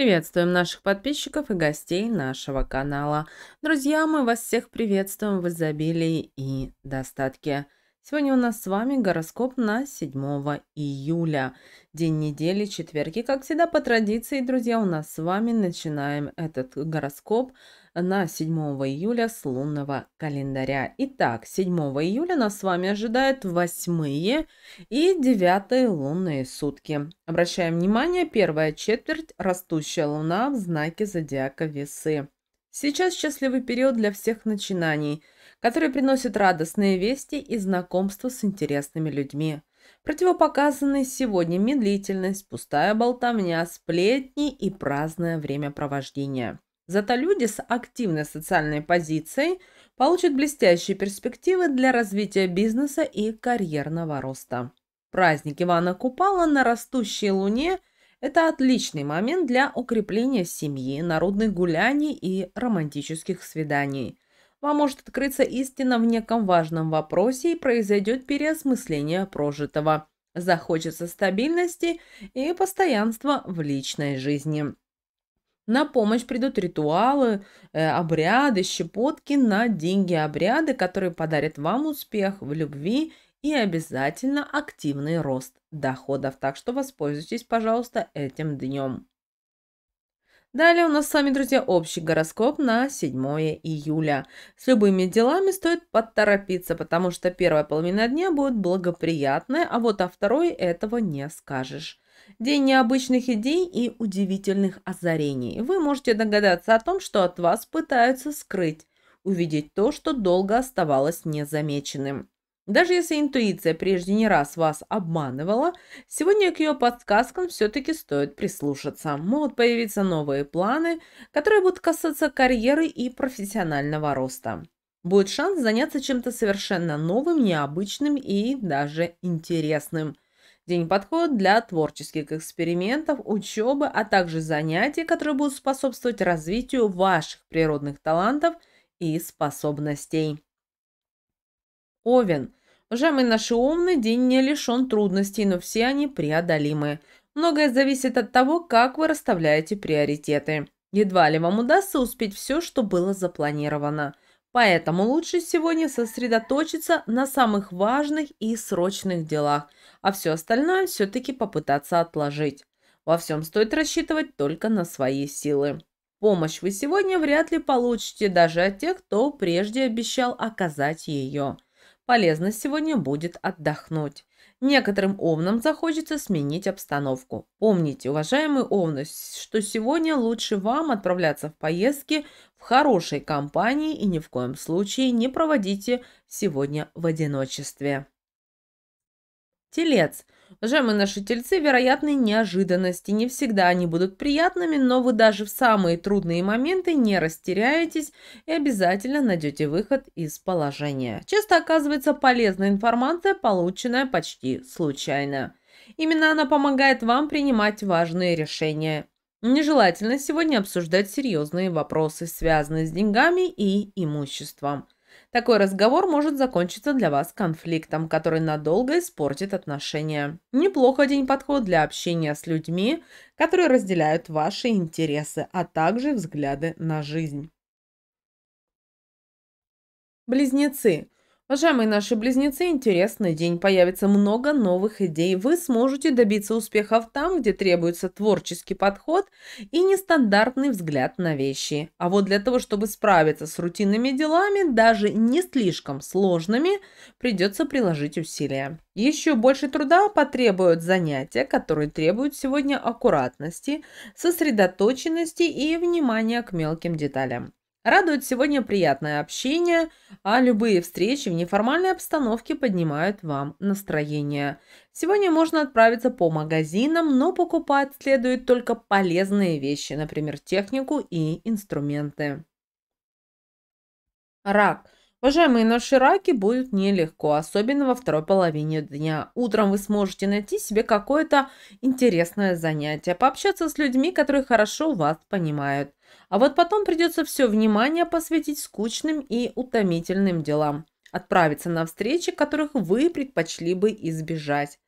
Приветствуем наших подписчиков и гостей нашего канала. Друзья, мы вас всех приветствуем в изобилии и достатке. Сегодня у нас с вами гороскоп на 7 июля. День недели, четверги. Как всегда, по традиции, друзья, у нас с вами начинаем этот гороскоп на 7 июля с лунного календаря. Итак, 7 июля нас с вами ожидают 8 и 9 лунные сутки. Обращаем внимание, первая четверть – растущая луна в знаке зодиака Весы. Сейчас счастливый период для всех начинаний, который приносит радостные вести и знакомство с интересными людьми. Противопоказаны сегодня медлительность, пустая болтовня, сплетни и праздное времяпровождение. Зато люди с активной социальной позицией получат блестящие перспективы для развития бизнеса и карьерного роста. Праздник Ивана Купала на растущей луне – это отличный момент для укрепления семьи, народных гуляний и романтических свиданий. Вам может открыться истина в неком важном вопросе и произойдет переосмысление прожитого. Захочется стабильности и постоянства в личной жизни. На помощь придут ритуалы, э, обряды, щепотки на деньги обряды, которые подарят вам успех в любви и обязательно активный рост доходов. Так что воспользуйтесь, пожалуйста, этим днем. Далее у нас с вами, друзья, общий гороскоп на 7 июля. С любыми делами стоит поторопиться, потому что первая половина дня будет благоприятная, а вот о второй этого не скажешь. День необычных идей и удивительных озарений. Вы можете догадаться о том, что от вас пытаются скрыть, увидеть то, что долго оставалось незамеченным. Даже если интуиция прежде не раз вас обманывала, сегодня к ее подсказкам все-таки стоит прислушаться. Могут появиться новые планы, которые будут касаться карьеры и профессионального роста. Будет шанс заняться чем-то совершенно новым, необычным и даже интересным. День подходит для творческих экспериментов, учебы, а также занятий, которые будут способствовать развитию ваших природных талантов и способностей. Овен – Жамы наши умный день не лишен трудностей, но все они преодолимы. Многое зависит от того, как вы расставляете приоритеты. Едва ли вам удастся успеть все, что было запланировано. Поэтому лучше сегодня сосредоточиться на самых важных и срочных делах, а все остальное все-таки попытаться отложить. Во всем стоит рассчитывать только на свои силы. Помощь вы сегодня вряд ли получите даже от тех, кто прежде обещал оказать ее полезно сегодня будет отдохнуть. Некоторым овнам захочется сменить обстановку. Помните, уважаемый овны, что сегодня лучше вам отправляться в поездки в хорошей компании и ни в коем случае не проводите сегодня в одиночестве. Телец – Жемы наши тельцы вероятны неожиданности. Не всегда они будут приятными, но вы даже в самые трудные моменты не растеряетесь и обязательно найдете выход из положения. Часто оказывается полезная информация, полученная почти случайно. Именно она помогает вам принимать важные решения. Нежелательно сегодня обсуждать серьезные вопросы, связанные с деньгами и имуществом. Такой разговор может закончиться для вас конфликтом, который надолго испортит отношения. Неплохо день подход для общения с людьми, которые разделяют ваши интересы, а также взгляды на жизнь. Близнецы. Уважаемые наши близнецы, интересный день. Появится много новых идей. Вы сможете добиться успехов там, где требуется творческий подход и нестандартный взгляд на вещи. А вот для того, чтобы справиться с рутинными делами, даже не слишком сложными, придется приложить усилия. Еще больше труда потребуют занятия, которые требуют сегодня аккуратности, сосредоточенности и внимания к мелким деталям. Радует сегодня приятное общение, а любые встречи в неформальной обстановке поднимают вам настроение. Сегодня можно отправиться по магазинам, но покупать следует только полезные вещи, например, технику и инструменты. Рак – Уважаемые, наши раки будет нелегко, особенно во второй половине дня. Утром вы сможете найти себе какое-то интересное занятие, пообщаться с людьми, которые хорошо вас понимают. А вот потом придется все внимание посвятить скучным и утомительным делам. Отправиться на встречи, которых вы предпочли бы избежать.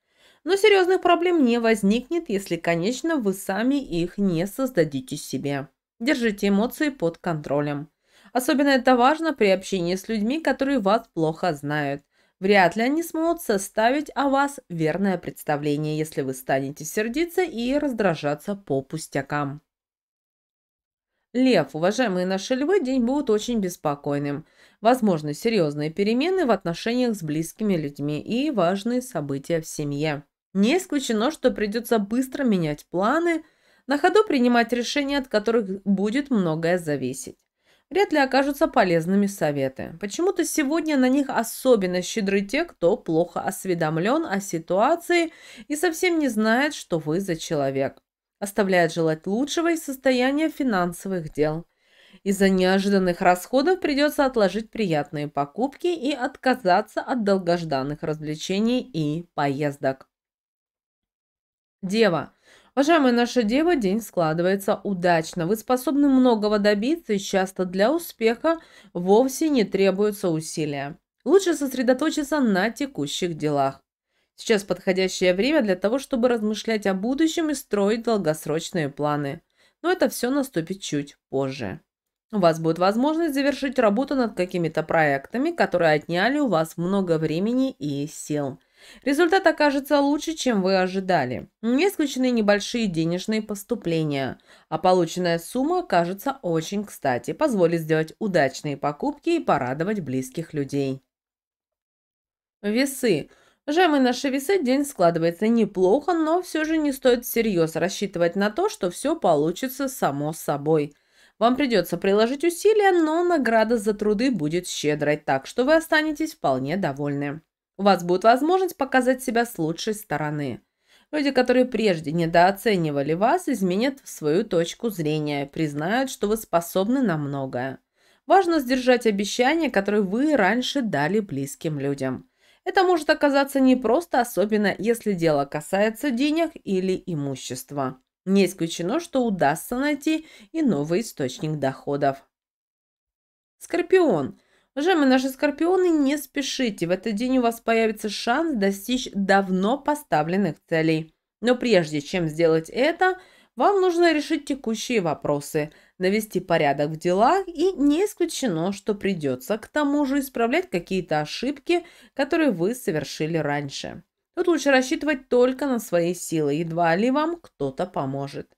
Но серьезных проблем не возникнет, если, конечно, вы сами их не создадите себе. Держите эмоции под контролем. Особенно это важно при общении с людьми, которые вас плохо знают. Вряд ли они смогут составить о вас верное представление, если вы станете сердиться и раздражаться по пустякам. Лев, уважаемые наши львы, день будет очень беспокойным. Возможны серьезные перемены в отношениях с близкими людьми и важные события в семье. Не исключено, что придется быстро менять планы, на ходу принимать решения, от которых будет многое зависеть вряд ли окажутся полезными советы. Почему-то сегодня на них особенно щедры те, кто плохо осведомлен о ситуации и совсем не знает, что вы за человек. Оставляет желать лучшего и состояния финансовых дел. Из-за неожиданных расходов придется отложить приятные покупки и отказаться от долгожданных развлечений и поездок. Дева – Уважаемая наше дева, день складывается удачно. Вы способны многого добиться, и часто для успеха вовсе не требуются усилия. Лучше сосредоточиться на текущих делах. Сейчас подходящее время для того, чтобы размышлять о будущем и строить долгосрочные планы. Но это все наступит чуть позже. У вас будет возможность завершить работу над какими-то проектами, которые отняли у вас много времени и сил – Результат окажется лучше, чем вы ожидали. Не исключены небольшие денежные поступления, а полученная сумма окажется очень кстати, позволит сделать удачные покупки и порадовать близких людей. Весы. Жемы наши весы день складывается неплохо, но все же не стоит всерьез рассчитывать на то, что все получится само собой – вам придется приложить усилия, но награда за труды будет щедрой, так что вы останетесь вполне довольны у вас будет возможность показать себя с лучшей стороны. Люди, которые прежде недооценивали вас, изменят свою точку зрения, признают, что вы способны на многое. Важно сдержать обещания, которые вы раньше дали близким людям. Это может оказаться непросто, особенно если дело касается денег или имущества. Не исключено, что удастся найти и новый источник доходов. Скорпион. Уважаемые наши скорпионы, не спешите. В этот день у вас появится шанс достичь давно поставленных целей. Но прежде чем сделать это, вам нужно решить текущие вопросы, навести порядок в делах и не исключено, что придется к тому же исправлять какие-то ошибки, которые вы совершили раньше. Тут лучше рассчитывать только на свои силы, едва ли вам кто-то поможет.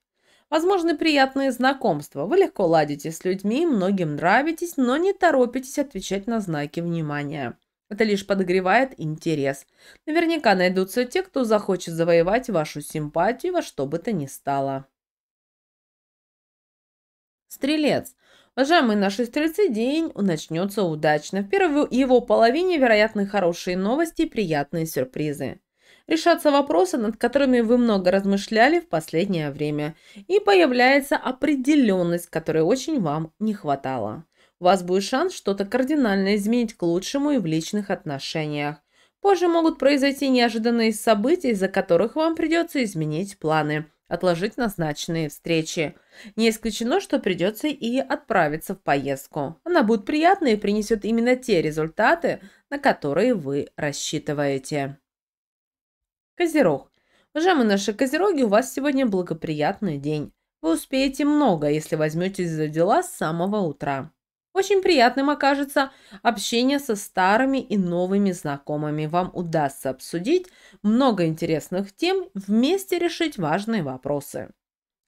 Возможны приятные знакомства. Вы легко ладите с людьми, многим нравитесь, но не торопитесь отвечать на знаки внимания. Это лишь подогревает интерес. Наверняка найдутся те, кто захочет завоевать вашу симпатию во что бы то ни стало. Стрелец. Уважаемые наши стрельцы, день начнется удачно. В первую его половине вероятны хорошие новости и приятные сюрпризы решатся вопросы, над которыми вы много размышляли в последнее время, и появляется определенность, которой очень вам не хватало. У вас будет шанс что-то кардинально изменить к лучшему и в личных отношениях. Позже могут произойти неожиданные события, из-за которых вам придется изменить планы, отложить назначенные встречи. Не исключено, что придется и отправиться в поездку. Она будет приятной и принесет именно те результаты, на которые вы рассчитываете. Козерог. Уважаемые наши козероги, у вас сегодня благоприятный день. Вы успеете много, если возьметесь за дела с самого утра. Очень приятным окажется общение со старыми и новыми знакомыми. Вам удастся обсудить много интересных тем, вместе решить важные вопросы.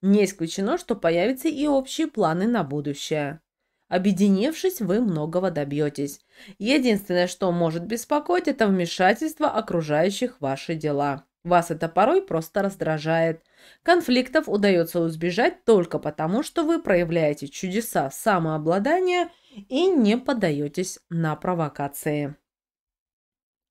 Не исключено, что появятся и общие планы на будущее. Объединившись, вы многого добьетесь. Единственное, что может беспокоить, это вмешательство окружающих ваши дела. Вас это порой просто раздражает. Конфликтов удается избежать только потому, что вы проявляете чудеса самообладания и не поддаетесь на провокации.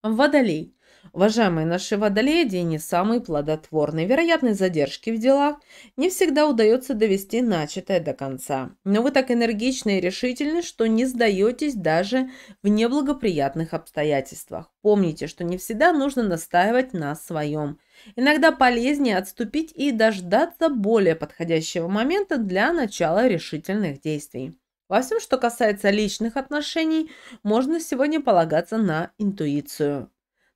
Водолей. Уважаемые наши водолеи, день не самый плодотворный. Вероятны задержки в делах. Не всегда удается довести начатое до конца. Но вы так энергичны и решительны, что не сдаетесь даже в неблагоприятных обстоятельствах. Помните, что не всегда нужно настаивать на своем. Иногда полезнее отступить и дождаться более подходящего момента для начала решительных действий. Во всем, что касается личных отношений, можно сегодня полагаться на интуицию.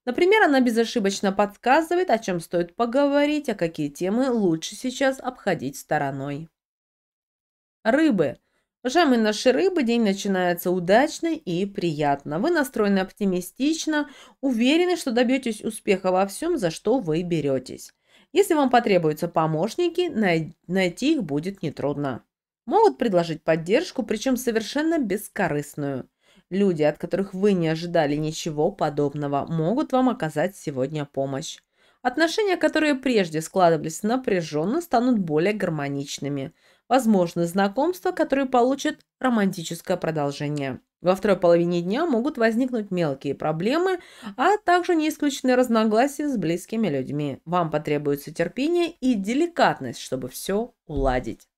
Например, она безошибочно подсказывает, о чем стоит поговорить, а какие темы лучше сейчас обходить стороной. Рыбы. Уважаемые наши рыбы, день начинается удачно и приятно. Вы настроены оптимистично, уверены, что добьетесь успеха во всем, за что вы беретесь. Если вам потребуются помощники, найти их будет нетрудно. Могут предложить поддержку, причем совершенно бескорыстную – Люди, от которых вы не ожидали ничего подобного, могут вам оказать сегодня помощь. Отношения, которые прежде складывались напряженно, станут более гармоничными. Возможны знакомства, которые получат романтическое продолжение. Во второй половине дня могут возникнуть мелкие проблемы, а также не исключены разногласия с близкими людьми. Вам потребуется терпение и деликатность, чтобы все уладить.